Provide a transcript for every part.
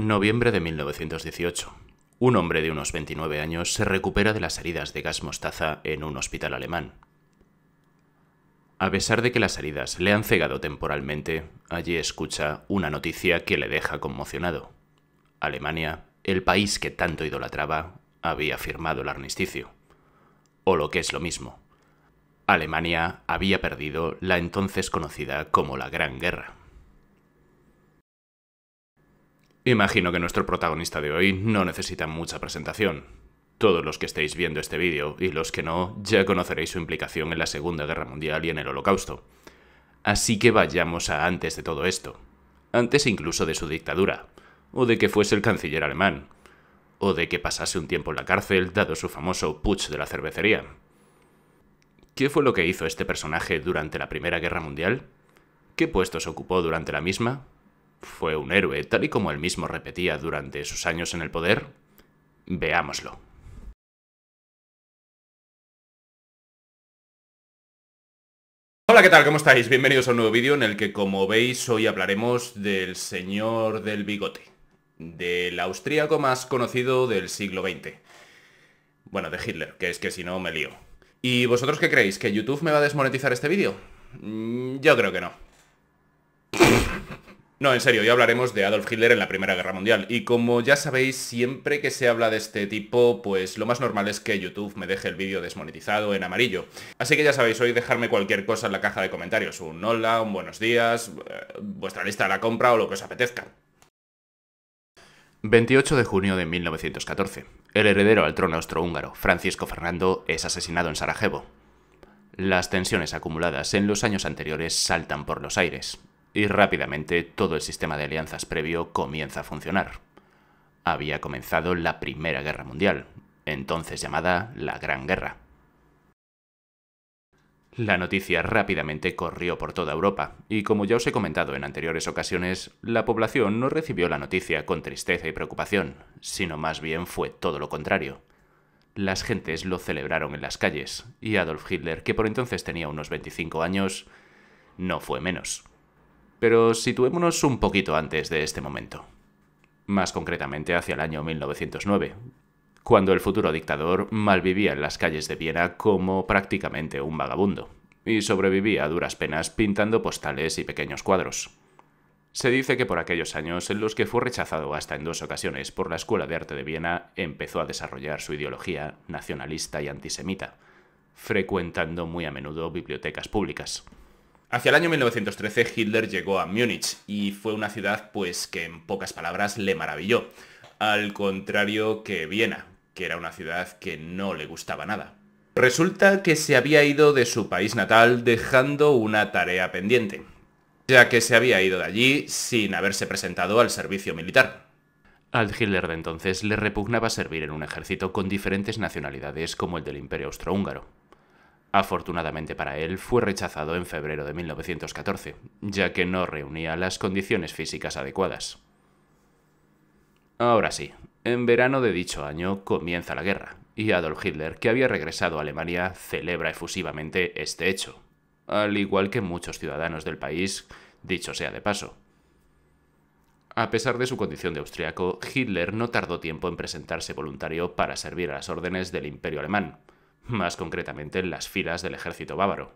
Noviembre de 1918. Un hombre de unos 29 años se recupera de las heridas de gas mostaza en un hospital alemán. A pesar de que las heridas le han cegado temporalmente, allí escucha una noticia que le deja conmocionado. Alemania, el país que tanto idolatraba, había firmado el armisticio. O lo que es lo mismo, Alemania había perdido la entonces conocida como la Gran Guerra. Imagino que nuestro protagonista de hoy no necesita mucha presentación. Todos los que estéis viendo este vídeo y los que no, ya conoceréis su implicación en la Segunda Guerra Mundial y en el Holocausto. Así que vayamos a antes de todo esto. Antes incluso de su dictadura, o de que fuese el canciller alemán, o de que pasase un tiempo en la cárcel dado su famoso putsch de la cervecería. ¿Qué fue lo que hizo este personaje durante la Primera Guerra Mundial? ¿Qué puestos ocupó durante la misma? fue un héroe, tal y como él mismo repetía durante sus años en el poder? Veámoslo. Hola, ¿qué tal? ¿Cómo estáis? Bienvenidos a un nuevo vídeo en el que, como veis, hoy hablaremos del señor del bigote, del austríaco más conocido del siglo XX. Bueno, de Hitler, que es que si no me lío. ¿Y vosotros qué creéis? ¿Que YouTube me va a desmonetizar este vídeo? Mm, yo creo que no. No, en serio, hoy hablaremos de Adolf Hitler en la Primera Guerra Mundial. Y como ya sabéis, siempre que se habla de este tipo, pues lo más normal es que YouTube me deje el vídeo desmonetizado en amarillo. Así que ya sabéis, hoy dejarme cualquier cosa en la caja de comentarios. Un hola, un buenos días, eh, vuestra lista de la compra o lo que os apetezca. 28 de junio de 1914. El heredero al trono austrohúngaro, Francisco Fernando, es asesinado en Sarajevo. Las tensiones acumuladas en los años anteriores saltan por los aires, y rápidamente todo el sistema de alianzas previo comienza a funcionar. Había comenzado la Primera Guerra Mundial, entonces llamada la Gran Guerra. La noticia rápidamente corrió por toda Europa, y como ya os he comentado en anteriores ocasiones, la población no recibió la noticia con tristeza y preocupación, sino más bien fue todo lo contrario. Las gentes lo celebraron en las calles, y Adolf Hitler, que por entonces tenía unos 25 años, no fue menos. Pero situémonos un poquito antes de este momento. Más concretamente hacia el año 1909, cuando el futuro dictador malvivía en las calles de Viena como prácticamente un vagabundo, y sobrevivía a duras penas pintando postales y pequeños cuadros. Se dice que por aquellos años en los que fue rechazado hasta en dos ocasiones por la Escuela de Arte de Viena, empezó a desarrollar su ideología nacionalista y antisemita, frecuentando muy a menudo bibliotecas públicas. Hacia el año 1913 Hitler llegó a Múnich y fue una ciudad pues que en pocas palabras le maravilló, al contrario que Viena, que era una ciudad que no le gustaba nada. Resulta que se había ido de su país natal dejando una tarea pendiente, ya que se había ido de allí sin haberse presentado al servicio militar. Al Hitler de entonces le repugnaba servir en un ejército con diferentes nacionalidades como el del Imperio Austrohúngaro. Afortunadamente para él, fue rechazado en febrero de 1914, ya que no reunía las condiciones físicas adecuadas. Ahora sí, en verano de dicho año comienza la guerra, y Adolf Hitler, que había regresado a Alemania, celebra efusivamente este hecho, al igual que muchos ciudadanos del país, dicho sea de paso. A pesar de su condición de austriaco, Hitler no tardó tiempo en presentarse voluntario para servir a las órdenes del Imperio Alemán, más concretamente en las filas del ejército bávaro.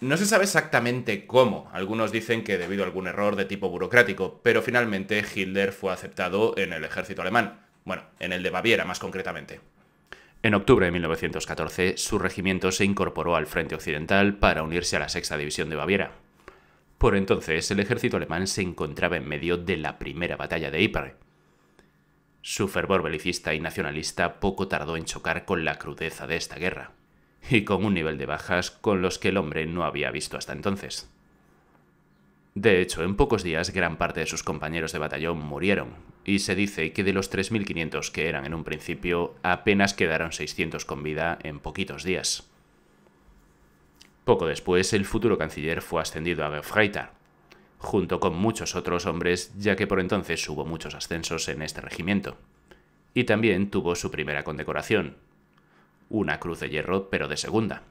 No se sabe exactamente cómo, algunos dicen que debido a algún error de tipo burocrático, pero finalmente Hitler fue aceptado en el ejército alemán, bueno, en el de Baviera más concretamente. En octubre de 1914, su regimiento se incorporó al Frente Occidental para unirse a la Sexta División de Baviera. Por entonces, el ejército alemán se encontraba en medio de la primera batalla de Ypres, su fervor belicista y nacionalista poco tardó en chocar con la crudeza de esta guerra, y con un nivel de bajas con los que el hombre no había visto hasta entonces. De hecho, en pocos días gran parte de sus compañeros de batallón murieron, y se dice que de los 3.500 que eran en un principio, apenas quedaron 600 con vida en poquitos días. Poco después, el futuro canciller fue ascendido a Gefreiter, junto con muchos otros hombres, ya que por entonces hubo muchos ascensos en este regimiento. Y también tuvo su primera condecoración, una cruz de hierro pero de segunda,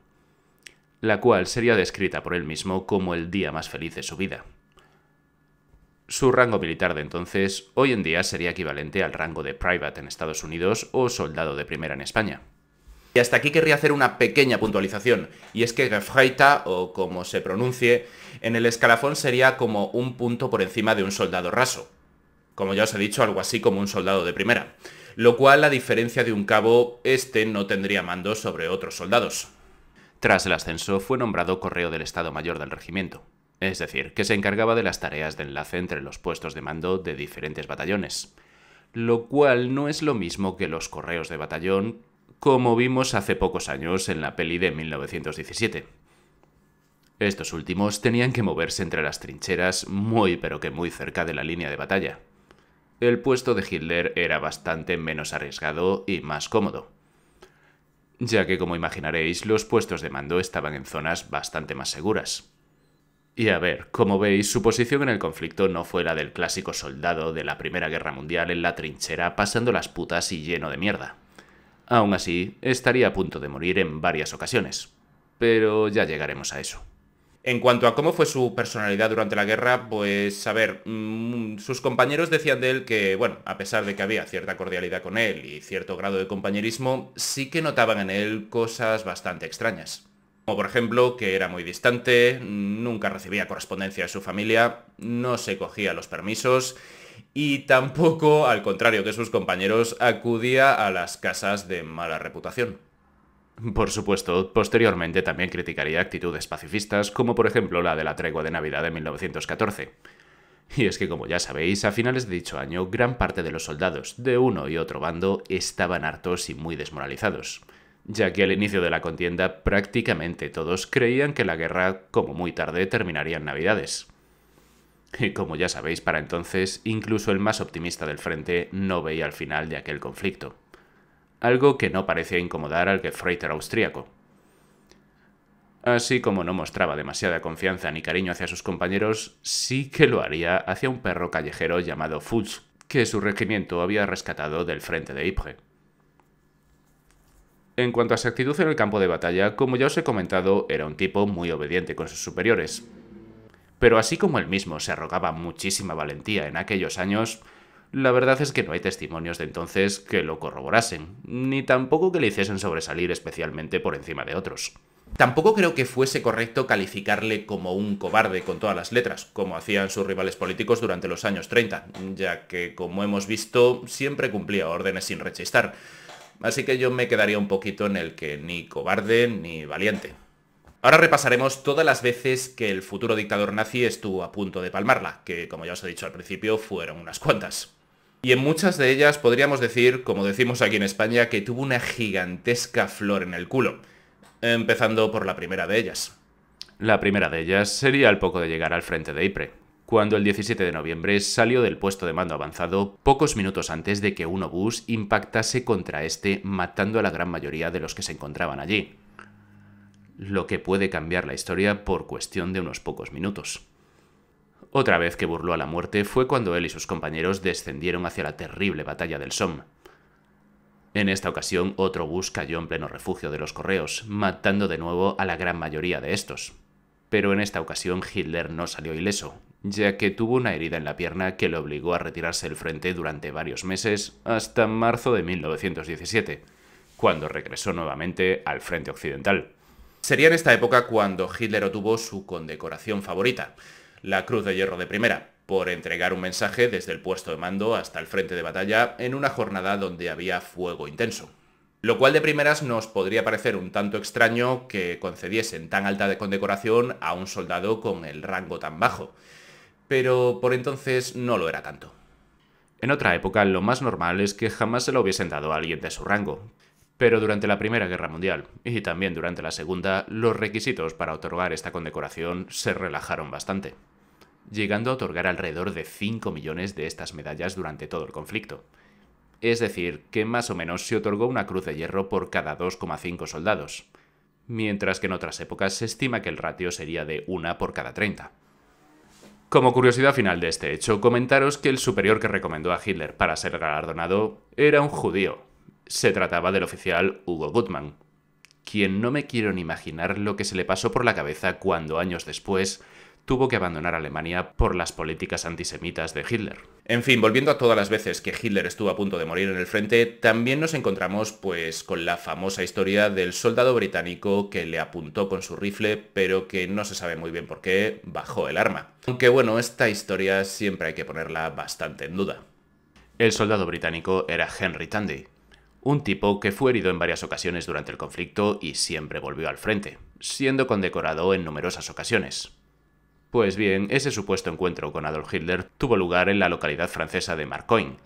la cual sería descrita por él mismo como el día más feliz de su vida. Su rango militar de entonces hoy en día sería equivalente al rango de private en Estados Unidos o soldado de primera en España. Y hasta aquí querría hacer una pequeña puntualización, y es que Gefreita, o como se pronuncie, en el escalafón sería como un punto por encima de un soldado raso. Como ya os he dicho, algo así como un soldado de primera. Lo cual, a diferencia de un cabo, este no tendría mando sobre otros soldados. Tras el ascenso, fue nombrado correo del Estado Mayor del Regimiento, es decir, que se encargaba de las tareas de enlace entre los puestos de mando de diferentes batallones lo cual no es lo mismo que los correos de batallón, como vimos hace pocos años en la peli de 1917. Estos últimos tenían que moverse entre las trincheras muy pero que muy cerca de la línea de batalla. El puesto de Hitler era bastante menos arriesgado y más cómodo, ya que como imaginaréis los puestos de mando estaban en zonas bastante más seguras. Y a ver, como veis, su posición en el conflicto no fue la del clásico soldado de la Primera Guerra Mundial en la trinchera pasando las putas y lleno de mierda. Aún así, estaría a punto de morir en varias ocasiones. Pero ya llegaremos a eso. En cuanto a cómo fue su personalidad durante la guerra, pues a ver, mm, sus compañeros decían de él que, bueno, a pesar de que había cierta cordialidad con él y cierto grado de compañerismo, sí que notaban en él cosas bastante extrañas. Como por ejemplo que era muy distante, nunca recibía correspondencia de su familia, no se cogía los permisos y tampoco, al contrario que sus compañeros, acudía a las casas de mala reputación. Por supuesto, posteriormente también criticaría actitudes pacifistas, como por ejemplo la de la tregua de Navidad de 1914. Y es que, como ya sabéis, a finales de dicho año, gran parte de los soldados de uno y otro bando estaban hartos y muy desmoralizados, ya que al inicio de la contienda prácticamente todos creían que la guerra, como muy tarde, terminaría en Navidades. Y Como ya sabéis, para entonces incluso el más optimista del frente no veía el final de aquel conflicto. Algo que no parecía incomodar al Gefreiter austríaco. Así como no mostraba demasiada confianza ni cariño hacia sus compañeros, sí que lo haría hacia un perro callejero llamado Fuchs, que su regimiento había rescatado del frente de Ypres. En cuanto a su actitud en el campo de batalla, como ya os he comentado, era un tipo muy obediente con sus superiores, pero así como él mismo se arrogaba muchísima valentía en aquellos años, la verdad es que no hay testimonios de entonces que lo corroborasen, ni tampoco que le hiciesen sobresalir especialmente por encima de otros. Tampoco creo que fuese correcto calificarle como un cobarde con todas las letras, como hacían sus rivales políticos durante los años 30, ya que, como hemos visto, siempre cumplía órdenes sin rechistar. Así que yo me quedaría un poquito en el que ni cobarde ni valiente. Ahora repasaremos todas las veces que el futuro dictador nazi estuvo a punto de palmarla, que como ya os he dicho al principio fueron unas cuantas. Y en muchas de ellas podríamos decir, como decimos aquí en España, que tuvo una gigantesca flor en el culo, empezando por la primera de ellas. La primera de ellas sería al poco de llegar al frente de Ypres, cuando el 17 de noviembre salió del puesto de mando avanzado pocos minutos antes de que un obús impactase contra este matando a la gran mayoría de los que se encontraban allí lo que puede cambiar la historia por cuestión de unos pocos minutos. Otra vez que burló a la muerte fue cuando él y sus compañeros descendieron hacia la terrible batalla del Somme. En esta ocasión, otro bus cayó en pleno refugio de los correos, matando de nuevo a la gran mayoría de estos. Pero en esta ocasión Hitler no salió ileso, ya que tuvo una herida en la pierna que le obligó a retirarse del frente durante varios meses hasta marzo de 1917, cuando regresó nuevamente al frente occidental. Sería en esta época cuando Hitler obtuvo su condecoración favorita, la Cruz de Hierro de Primera, por entregar un mensaje desde el puesto de mando hasta el frente de batalla en una jornada donde había fuego intenso. Lo cual de primeras nos podría parecer un tanto extraño que concediesen tan alta de condecoración a un soldado con el rango tan bajo, pero por entonces no lo era tanto. En otra época lo más normal es que jamás se lo hubiesen dado a alguien de su rango, pero durante la Primera Guerra Mundial y también durante la Segunda, los requisitos para otorgar esta condecoración se relajaron bastante, llegando a otorgar alrededor de 5 millones de estas medallas durante todo el conflicto. Es decir, que más o menos se otorgó una cruz de hierro por cada 2,5 soldados, mientras que en otras épocas se estima que el ratio sería de una por cada 30. Como curiosidad final de este hecho, comentaros que el superior que recomendó a Hitler para ser galardonado era un judío, se trataba del oficial Hugo Gutmann, quien no me quiero ni imaginar lo que se le pasó por la cabeza cuando años después tuvo que abandonar Alemania por las políticas antisemitas de Hitler. En fin, volviendo a todas las veces que Hitler estuvo a punto de morir en el frente, también nos encontramos pues con la famosa historia del soldado británico que le apuntó con su rifle, pero que no se sabe muy bien por qué bajó el arma. Aunque bueno, esta historia siempre hay que ponerla bastante en duda. El soldado británico era Henry Tandy, un tipo que fue herido en varias ocasiones durante el conflicto y siempre volvió al frente, siendo condecorado en numerosas ocasiones. Pues bien, ese supuesto encuentro con Adolf Hitler tuvo lugar en la localidad francesa de Marcoing.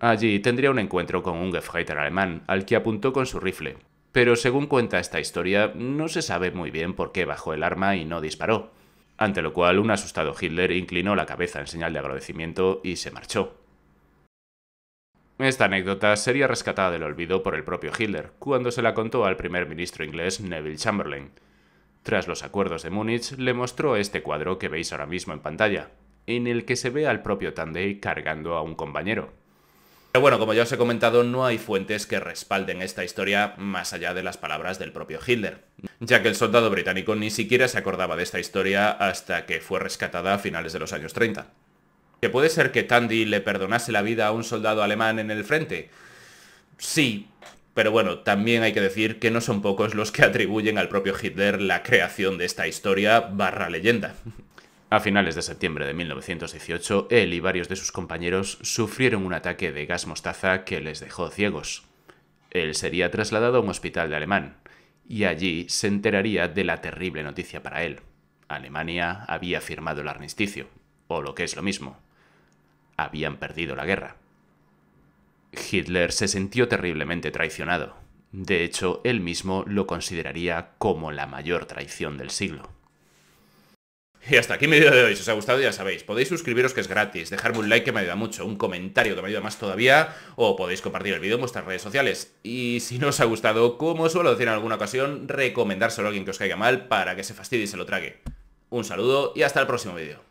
Allí tendría un encuentro con un Gefreiter alemán, al que apuntó con su rifle, pero según cuenta esta historia, no se sabe muy bien por qué bajó el arma y no disparó, ante lo cual un asustado Hitler inclinó la cabeza en señal de agradecimiento y se marchó. Esta anécdota sería rescatada del olvido por el propio Hitler, cuando se la contó al primer ministro inglés Neville Chamberlain. Tras los acuerdos de Múnich, le mostró este cuadro que veis ahora mismo en pantalla, en el que se ve al propio Tandey cargando a un compañero. Pero bueno, como ya os he comentado, no hay fuentes que respalden esta historia más allá de las palabras del propio Hitler, ya que el soldado británico ni siquiera se acordaba de esta historia hasta que fue rescatada a finales de los años 30. ¿Que puede ser que Tandy le perdonase la vida a un soldado alemán en el frente? Sí, pero bueno, también hay que decir que no son pocos los que atribuyen al propio Hitler la creación de esta historia barra leyenda. A finales de septiembre de 1918, él y varios de sus compañeros sufrieron un ataque de gas mostaza que les dejó ciegos. Él sería trasladado a un hospital de alemán, y allí se enteraría de la terrible noticia para él. Alemania había firmado el armisticio, o lo que es lo mismo, habían perdido la guerra. Hitler se sintió terriblemente traicionado. De hecho, él mismo lo consideraría como la mayor traición del siglo. Y hasta aquí mi video de hoy. Si os ha gustado, ya sabéis. Podéis suscribiros que es gratis, dejarme un like que me ayuda mucho, un comentario que me ayuda más todavía, o podéis compartir el vídeo en vuestras redes sociales. Y si no os ha gustado, como suelo decir en alguna ocasión, recomendárselo a alguien que os caiga mal para que se fastidie y se lo trague. Un saludo y hasta el próximo vídeo.